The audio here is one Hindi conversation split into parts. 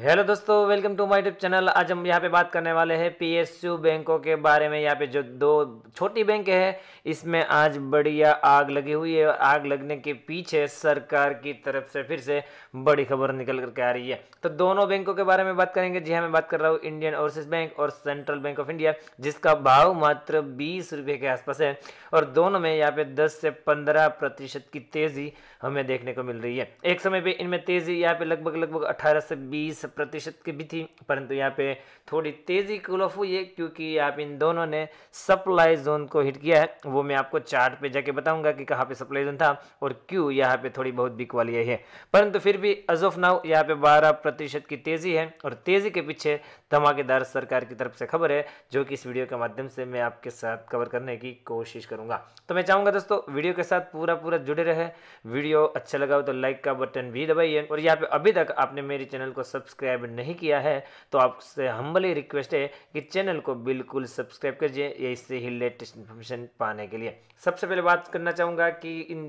हेलो दोस्तों welcome to my tube channel आज हम यहाँ पे बात करने वाले हैं पीएसयू बैंकों के बारे में यहाँ पे जो दो छोटी बैंक है इसमें आज बढ़िया आग लगी हुई है और आग लगने के पीछे सरकार की तरफ से फिर से बड़ी खबर निकल करके आ रही है तो दोनों बैंकों के बारे में बात करेंगे जी हाँ मैं बात कर रहा हूँ इंडियन ओवरसीज बैंक और सेंट्रल बैंक ऑफ इंडिया जिसका भाव मात्र बीस रुपये के आसपास है और दोनों में यहाँ पे दस से पंद्रह प्रतिशत की तेज़ी हमें देखने को मिल रही है एक समय पर इनमें तेज़ी यहाँ पे लगभग लगभग अठारह से बीस प्रतिशत की भी थी परंतु यहाँ पे थोड़ी तेज़ी कूल ऑफ हुई है क्योंकि आप इन दोनों ने सप्लाई जोन को हिट किया है वो मैं आपको चार्ट पे जाके बताऊंगा कि कहाँ पे सप्लाई जोन था और क्यों यहाँ पे थोड़ी बहुत बिक वाली है परंतु फिर भी एज ऑफ नाउ यहाँ पे बारह प्रतिशत की तेज़ी है और तेज़ी के पीछे धमाकेदार सरकार की तरफ से खबर है जो कि इस वीडियो के माध्यम से मैं आपके साथ कवर करने की कोशिश करूँगा तो मैं चाहूँगा दोस्तों वीडियो के साथ पूरा पूरा जुड़े रहे वीडियो अच्छा लगा हो तो लाइक का बटन भी दबाइए और यहाँ पे अभी तक आपने मेरे चैनल को सब्सक्राइब सब्सक्राइब नहीं किया है तो आपसे हम्बली रिक्वेस्ट है कि चैनल को बिल्कुल सब्सक्राइब करिए इससे ही लेटेस्ट इन्फॉर्मेशन पाने के लिए सबसे पहले बात करना चाहूँगा कि इन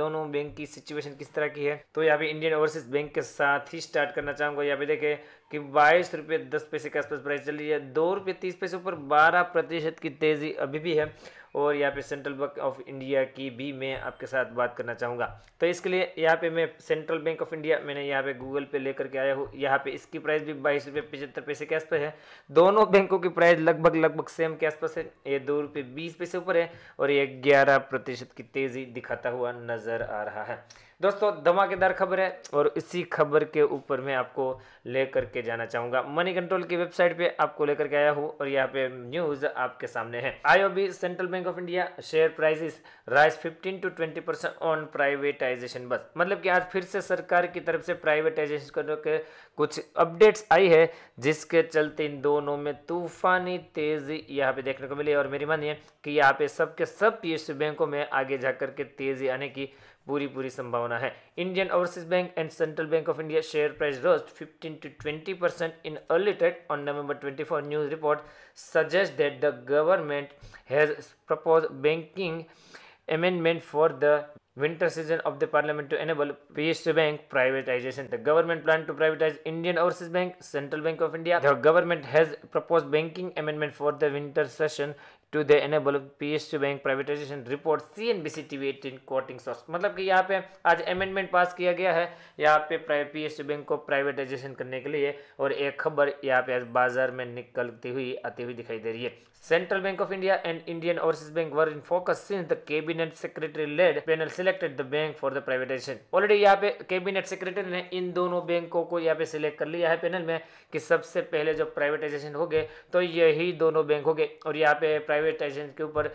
दोनों बैंक की सिचुएशन किस तरह की है तो यहाँ पे इंडियन ओवरसीज बैंक के साथ ही स्टार्ट करना चाहूँगा यहाँ पे देखें कि बाईस रुपये दस पैसे के आसपास प्राइस चल रही है दो रुपये तीस पैसे ऊपर बारह प्रतिशत की तेज़ी अभी भी है और यहाँ पे सेंट्रल बैंक ऑफ इंडिया की भी मैं आपके साथ बात करना चाहूँगा तो इसके लिए यहाँ पे मैं सेंट्रल बैंक ऑफ इंडिया मैंने यहाँ पे गूगल पे लेकर के आया हूँ यहाँ पे इसकी प्राइस भी बाईस रुपये पचहत्तर पैसे के आसपास है दोनों बैंकों की प्राइस लगभग लगभग सेम के आसपास है ये दो रुपये बीस पैसे ऊपर है और ये ग्यारह प्रतिशत की तेज़ी दिखाता हुआ नज़र आ रहा है दोस्तों धमाकेदार खबर है और इसी खबर के ऊपर मैं आपको लेकर के जाना चाहूँगा मनी कंट्रोल की वेबसाइट पे आपको लेकर के आया हूँ और यहाँ पे न्यूज़ आपके सामने है IOB Central Bank Bank of India share prices rise 15 to 20 percent on privatisation बस मतलब कि आज फिर से सरकार की तरफ से प्राइवेटाइजेशन के कुछ अपडेट्स आई है जिसके चलते इन दोनों में तूफानी तेजी यहाँ पे देखने को मिली और मेरी मानिए कि यहाँ पे सबके सब पी बैंक बैंकों में आगे जाकर के तेजी आने की पूरी पूरी संभावना है Indian Overseas Bank and Central Bank of India share price rose 15 to 20 percent in early trade on November 24 news report suggest that the government has propose banking amendment for the winter season of the parliament to enable P bank privatisation the government plan to privatise Indian Overseas Bank Central Bank of India the government has propose banking amendment for the winter session to the enable P S U bank privatisation report C N B C मतलब कि यहाँ पे आज अमेंडमेंट पास किया गया है यहाँ पे पी bank बैंक को प्राइवेटाइजेशन करने के लिए और एक खबर यहाँ पे आज बाजार में निकलती हुई आती हुई दिखाई दे रही है Central Bank of India and Indian Overseas Bank were in focus since the cabinet secretary led panel selected the bank for the privatization. Already यहाँ पे Cabinet Secretary ने इन दोनों बैंकों को यहाँ पे select कर लिया है panel में कि सबसे पहले जब privatization हो गए तो यही दोनों बैंक हो गए और यहाँ पे privatization के ऊपर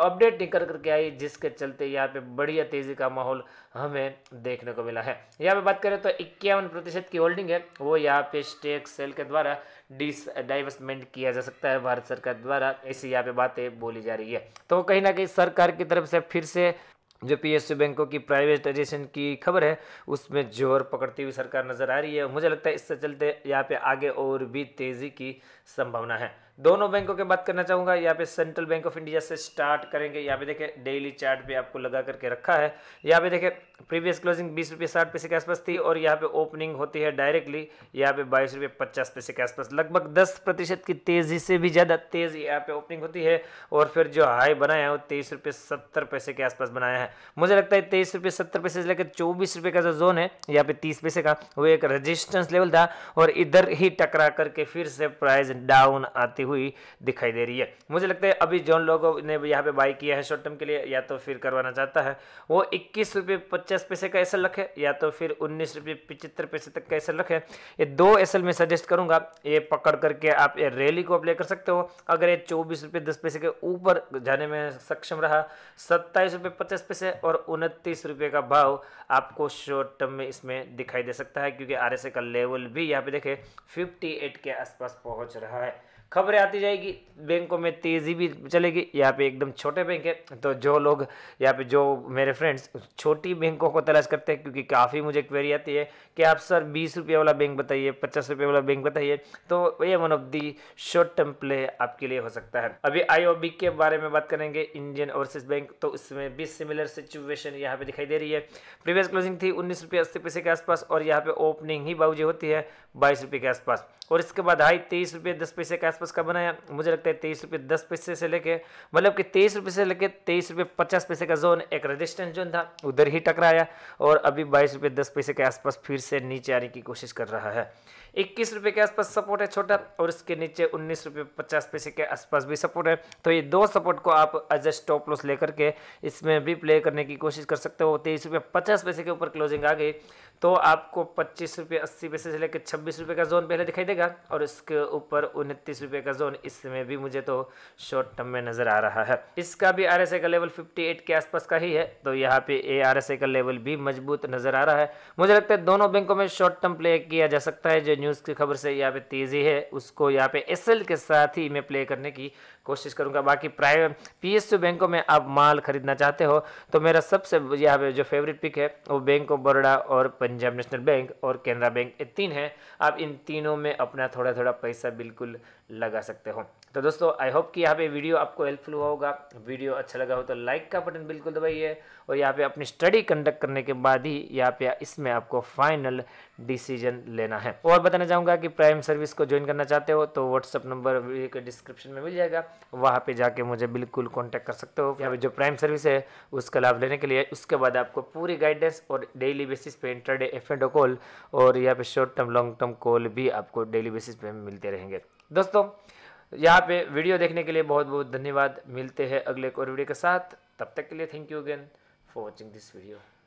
अपडेट निकल करके आई जिसके चलते यहाँ पे बढ़िया तेज़ी का माहौल हमें देखने को मिला है यहाँ पे बात करें तो इक्यावन प्रतिशत की होल्डिंग है वो यहाँ पे स्टेक सेल के द्वारा डिस डाइवर्समेंट किया जा सकता है भारत सरकार द्वारा ऐसी यहाँ पे बातें बोली जा रही है तो कहीं ना कहीं सरकार की तरफ से फिर से जो पीएसयू बैंकों की प्राइवेटाइजेशन की खबर है उसमें जोर पकड़ती हुई सरकार नजर आ रही है मुझे लगता है इससे चलते यहाँ पे आगे और भी तेजी की संभावना है दोनों बैंकों के बात करना चाहूँगा यहाँ पे सेंट्रल बैंक ऑफ इंडिया से स्टार्ट करेंगे यहाँ पे देखें डेली चार्ट पे आपको लगा करके रखा है यहाँ पे देखें प्रीवियस क्लोजिंग बीस रुपये साठ पैसे के आसपास थी और यहाँ पे ओपनिंग होती है डायरेक्टली यहाँ पे बाईस रुपये पचास पैसे के आसपास लगभग दस प्रतिशत की तेज़ी से भी ज़्यादा तेज़ यहाँ पे ओपनिंग होती है और फिर जो हाई बनाया है वो तेईस रुपये सत्तर पैसे के आसपास बनाया है मुझे लगता है तेईस रुपये सत्तर पैसे से लेकर चौबीस रुपये का जो जोन है यहाँ पे तीस पैसे का वो एक रेजिस्टेंस लेवल था और इधर ही टकरा करके फिर से प्राइस डाउन आती हुई दिखाई दे रही है मुझे लगता है अभी जो लोगों ने यहाँ पे बाई किया है शॉर्ट टर्म के लिए या तो फिर करवाना चाहता है वो इक्कीस रुपये पचास पैसे का एसल रखे या तो फिर उन्नीस रुपये पिचहत्तर पैसे तक का एसल रखे ये दो एसल में सजेस्ट करूँगा ये पकड़ करके आप ये रैली को अप्लाई कर सकते हो अगर ये चौबीस रुपये दस पैसे के ऊपर जाने में सक्षम रहा सत्ताईस रुपये पचास पैसे है और उनतीस रुपये का भाव आपको शॉर्ट टर्म में इसमें दिखाई दे सकता है क्योंकि आर का लेवल भी यहाँ पे देखें 58 के आसपास पहुँच रहा है खबरें आती जाएगी बैंकों में तेज़ी भी चलेगी यहाँ पे एकदम छोटे बैंक है तो जो लोग यहाँ पे जो मेरे फ्रेंड्स छोटी बैंकों को तलाश करते हैं क्योंकि काफ़ी मुझे क्वेरी आती है कि आप सर बीस रुपये वाला बैंक बताइए पचास रुपये वाला बैंक बताइए तो ये one of the short term play आपके लिए हो सकता है अभी आई के बारे में बात करेंगे इंडियन ओवरसीज बैंक तो इसमें भी सिमिलर सिचुएशन यहाँ पे दिखाई दे रही है प्रीवियस क्लोजिंग थी उन्नीस रुपये अस्सी पैसे के आसपास और यहाँ पे ओपनिंग ही बाउजी होती है बाईस रुपये के आसपास और इसके बाद हाई तेईस रुपये दस पैसे के आसपास आसपास का बनाया मुझे लगता है तेईस रुपये दस पैसे से लेके मतलब कि तेईस रुपये से लेके तेईस रुपये पचास पैसे का जोन एक रेजिस्टेंस जोन था उधर ही टकराया और अभी बाईस रुपये दस पैसे के आसपास फिर से नीचे आने की कोशिश कर रहा है इक्कीस रुपये के आसपास सपोर्ट है छोटा और इसके नीचे उन्नीस रुपये पचास पैसे के आसपास भी सपोर्ट है तो ये दो सपोर्ट को आप एज ए स्टॉप लॉस लेकर के इसमें भी प्ले करने की कोशिश कर सकते हो तेईस रुपये पचास पैसे के ऊपर क्लोजिंग आ गई तो आपको पच्चीस रुपये अस्सी पैसे से लेकर छब्बीस रुपये का जोन पहले दिखाई देगा और इसके ऊपर उनतीस रुपये का जोन इसमें भी मुझे तो शॉर्ट टर्म में नज़र आ रहा है इसका भी आर का लेवल फिफ्टी के आसपास का ही है तो यहाँ पे ए आर का लेवल भी मजबूत नज़र आ रहा है मुझे लगता है दोनों बैंकों में शॉर्ट टर्म प्ले किया जा सकता है जो न्यूज़ की खबर से यहाँ पे तेज़ी है उसको यहाँ पे एस के साथ ही में प्ले करने की कोशिश करूँगा बाकी प्राइवेट पीएसयू बैंकों में आप माल खरीदना चाहते हो तो मेरा सबसे यहाँ पे जो फेवरेट पिक है वो बैंक ऑफ बड़ोड़ा और पंजाब नेशनल बैंक और केनरा बैंक ये तीन है आप इन तीनों में अपना थोड़ा थोड़ा पैसा बिल्कुल लगा सकते हो तो दोस्तों आई होप कि यहाँ पे वीडियो आपको हेल्पफुल हुआ होगा वीडियो अच्छा लगा हो तो लाइक का बटन बिल्कुल दबाइए और यहाँ पे अपनी स्टडी कंडक्ट करने के बाद ही यहाँ पे इसमें आपको फाइनल डिसीजन लेना है और बताना चाहूँगा कि प्राइम सर्विस को ज्वाइन करना चाहते हो तो व्हाट्सअप नंबर वीडियो के डिस्क्रिप्शन में मिल जाएगा वहाँ पे जाके मुझे बिल्कुल कांटेक्ट कर सकते हो या जो प्राइम सर्विस है उसका लाभ लेने के लिए उसके बाद आपको पूरी गाइडेंस और डेली बेसिस पे इंटरडे एफ एंड कॉल और यहाँ पे short term long term call भी आपको डेली बेसिस पे मिलते रहेंगे दोस्तों यहाँ पे वीडियो देखने के लिए बहुत बहुत धन्यवाद मिलते हैं अगले एक और वीडियो के साथ तब तक के लिए thank you again for watching this video